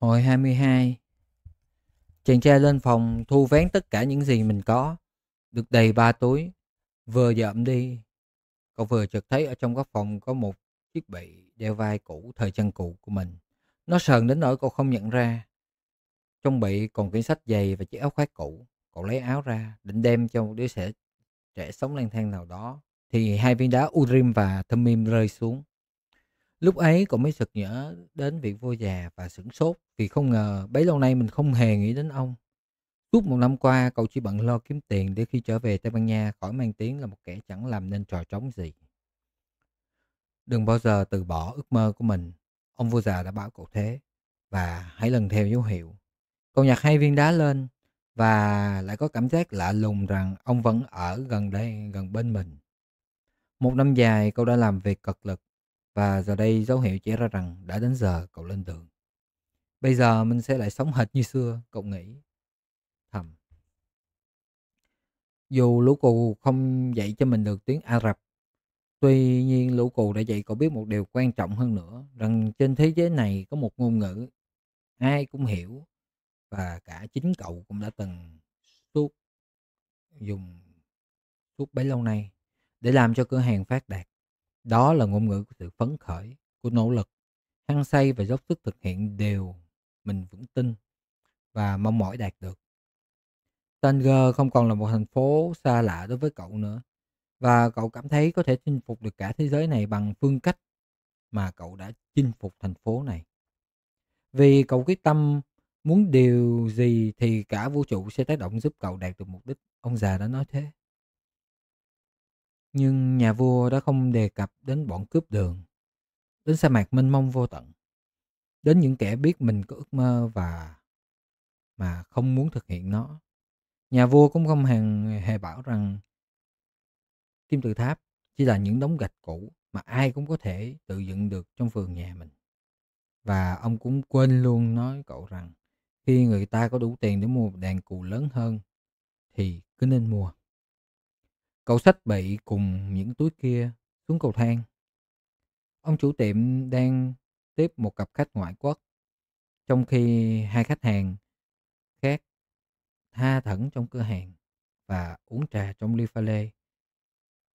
Hồi 22 Chàng trai lên phòng thu vén tất cả những gì mình có. Được đầy ba túi. Vừa dậm đi. Cậu vừa chợt thấy ở trong góc phòng có một chiếc bị đeo vai cũ thời trang cũ của mình. Nó sờn đến nỗi cậu không nhận ra. Trong bị còn quyển sách dày và chiếc áo khoác cũ. Cậu lấy áo ra định đem cho một đứa trẻ, trẻ sống lang thang nào đó. Thì hai viên đá Urim và Thummim rơi xuống. Lúc ấy cậu mới sực nhớ đến việc vô già và sửng sốt vì không ngờ bấy lâu nay mình không hề nghĩ đến ông. Suốt một năm qua, cậu chỉ bận lo kiếm tiền để khi trở về Tây Ban Nha khỏi mang tiếng là một kẻ chẳng làm nên trò trống gì. Đừng bao giờ từ bỏ ước mơ của mình. Ông vua già đã bảo cậu thế. Và hãy lần theo dấu hiệu. Cậu nhặt hai viên đá lên và lại có cảm giác lạ lùng rằng ông vẫn ở gần đây, gần bên mình. Một năm dài, cậu đã làm việc cật lực và giờ đây dấu hiệu chỉ ra rằng đã đến giờ cậu lên đường. Bây giờ mình sẽ lại sống hệt như xưa, cậu nghĩ. Thầm. Dù lũ cù không dạy cho mình được tiếng Ả Rập, tuy nhiên lũ cù đã dạy cậu biết một điều quan trọng hơn nữa, rằng trên thế giới này có một ngôn ngữ ai cũng hiểu và cả chính cậu cũng đã từng suốt dùng suốt bấy lâu nay để làm cho cửa hàng phát đạt đó là ngôn ngữ của sự phấn khởi, của nỗ lực. Hăng say và dốc sức thực hiện đều mình vững tin và mong mỏi đạt được. Tanger không còn là một thành phố xa lạ đối với cậu nữa và cậu cảm thấy có thể chinh phục được cả thế giới này bằng phương cách mà cậu đã chinh phục thành phố này. Vì cậu quyết tâm muốn điều gì thì cả vũ trụ sẽ tác động giúp cậu đạt được mục đích. Ông già đã nói thế nhưng nhà vua đã không đề cập đến bọn cướp đường, đến sa mạc mênh mông vô tận, đến những kẻ biết mình có ước mơ và mà không muốn thực hiện nó. Nhà vua cũng không hề, hề bảo rằng kim tự tháp chỉ là những đống gạch cũ mà ai cũng có thể tự dựng được trong vườn nhà mình. Và ông cũng quên luôn nói cậu rằng khi người ta có đủ tiền để mua đèn cù lớn hơn thì cứ nên mua. Cậu xách bị cùng những túi kia xuống cầu thang. Ông chủ tiệm đang tiếp một cặp khách ngoại quốc, trong khi hai khách hàng khác tha thẩn trong cửa hàng và uống trà trong ly pha lê.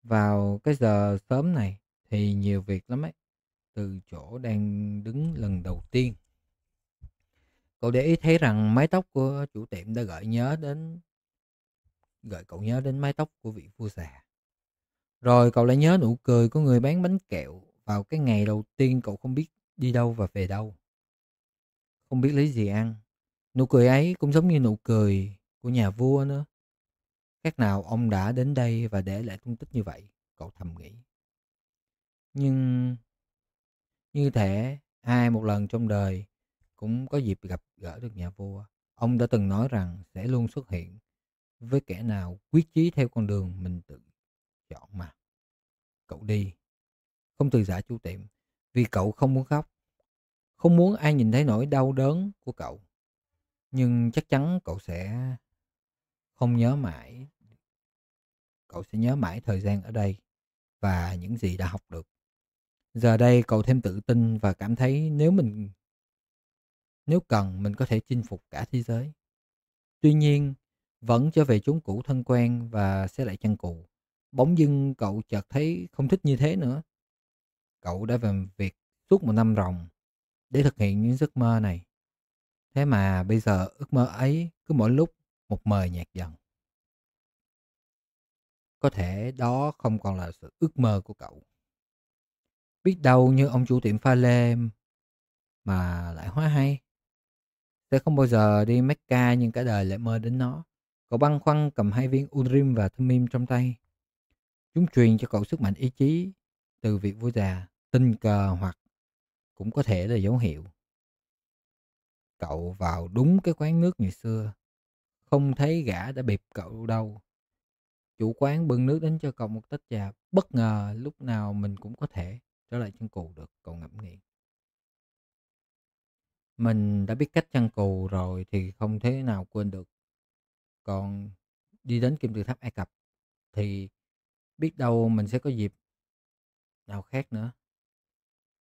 Vào cái giờ sớm này thì nhiều việc lắm ấy, từ chỗ đang đứng lần đầu tiên. Cậu để ý thấy rằng mái tóc của chủ tiệm đã gợi nhớ đến gợi cậu nhớ đến mái tóc của vị vua già. Rồi cậu lại nhớ nụ cười của người bán bánh kẹo vào cái ngày đầu tiên cậu không biết đi đâu và về đâu. Không biết lấy gì ăn. Nụ cười ấy cũng giống như nụ cười của nhà vua nữa. Khác nào ông đã đến đây và để lại tung tích như vậy, cậu thầm nghĩ. Nhưng như thể ai một lần trong đời cũng có dịp gặp gỡ được nhà vua. Ông đã từng nói rằng sẽ luôn xuất hiện với kẻ nào quyết chí theo con đường mình tự chọn mà. Cậu đi. Không từ giả chủ tiệm, vì cậu không muốn khóc. Không muốn ai nhìn thấy nỗi đau đớn của cậu. Nhưng chắc chắn cậu sẽ không nhớ mãi. Cậu sẽ nhớ mãi thời gian ở đây và những gì đã học được. Giờ đây cậu thêm tự tin và cảm thấy nếu mình nếu cần mình có thể chinh phục cả thế giới. Tuy nhiên, vẫn trở về chốn cũ thân quen và xe lại chân cụ. Bỗng dưng cậu chợt thấy không thích như thế nữa. Cậu đã làm việc suốt một năm ròng để thực hiện những giấc mơ này. Thế mà bây giờ ước mơ ấy cứ mỗi lúc một mờ nhạt dần. Có thể đó không còn là sự ước mơ của cậu. Biết đâu như ông chủ tiệm pha lê mà lại hóa hay. Sẽ không bao giờ đi Mecca nhưng cả đời lại mơ đến nó. Cậu băng khoăn cầm hai viên Urim và Thummim trong tay. Chúng truyền cho cậu sức mạnh ý chí từ việc vui già, tình cờ hoặc cũng có thể là dấu hiệu. Cậu vào đúng cái quán nước ngày xưa, không thấy gã đã bịp cậu đâu. Chủ quán bưng nước đến cho cậu một tách trà, bất ngờ lúc nào mình cũng có thể trở lại chân cù được, cậu ngẫm nghĩ. Mình đã biết cách chăn cù rồi thì không thế nào quên được còn đi đến kim tự tháp Ai Cập thì biết đâu mình sẽ có dịp nào khác nữa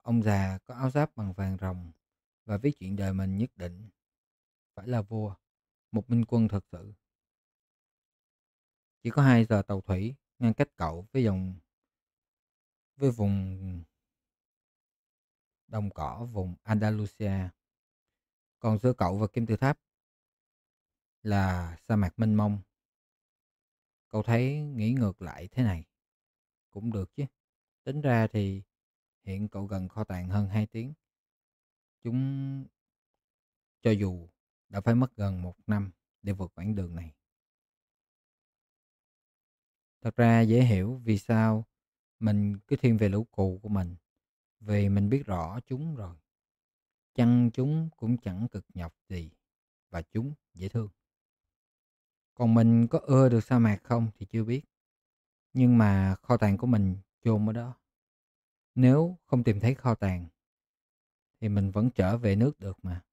ông già có áo giáp bằng vàng rồng và viết chuyện đời mình nhất định phải là vua một minh quân thật sự chỉ có hai giờ tàu thủy ngăn cách cậu với dòng với vùng đồng cỏ vùng Andalusia còn giữa cậu và kim tự tháp là sa mạc mênh mông. Cậu thấy nghĩ ngược lại thế này. Cũng được chứ. Tính ra thì hiện cậu gần kho tàng hơn hai tiếng. Chúng cho dù đã phải mất gần một năm để vượt quãng đường này. Thật ra dễ hiểu vì sao mình cứ thiên về lũ cụ của mình vì mình biết rõ chúng rồi. Chăng chúng cũng chẳng cực nhọc gì và chúng dễ thương. Còn mình có ưa được sa mạc không thì chưa biết. Nhưng mà kho tàng của mình chôn ở đó. Nếu không tìm thấy kho tàng thì mình vẫn trở về nước được mà.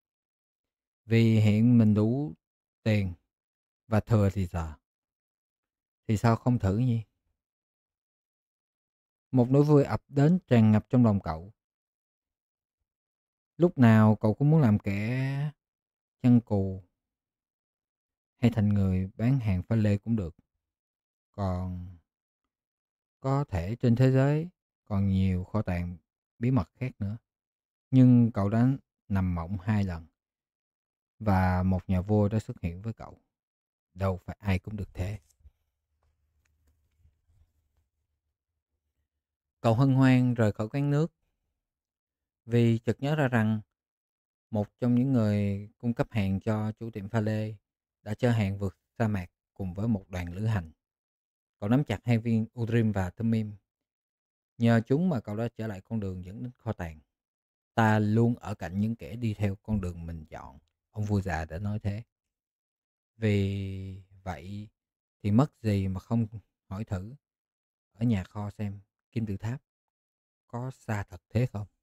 Vì hiện mình đủ tiền và thừa thì giờ. Thì sao không thử nhỉ? Một nỗi vui ập đến tràn ngập trong lòng cậu. Lúc nào cậu cũng muốn làm kẻ chân cù hay thành người bán hàng pha lê cũng được. Còn có thể trên thế giới còn nhiều kho tàng bí mật khác nữa. Nhưng cậu đã nằm mộng hai lần và một nhà vua đã xuất hiện với cậu. Đâu phải ai cũng được thế. Cậu hân hoan rời khỏi quán nước vì chợt nhớ ra rằng một trong những người cung cấp hàng cho chủ tiệm pha lê đã chờ hẹn vượt sa mạc cùng với một đoàn lữ hành. Cậu nắm chặt hai viên Udrim và Thummim. Nhờ chúng mà cậu đã trở lại con đường dẫn đến kho tàng. Ta luôn ở cạnh những kẻ đi theo con đường mình chọn. Ông vua già đã nói thế. Vì vậy thì mất gì mà không hỏi thử ở nhà kho xem kim tự tháp có xa thật thế không?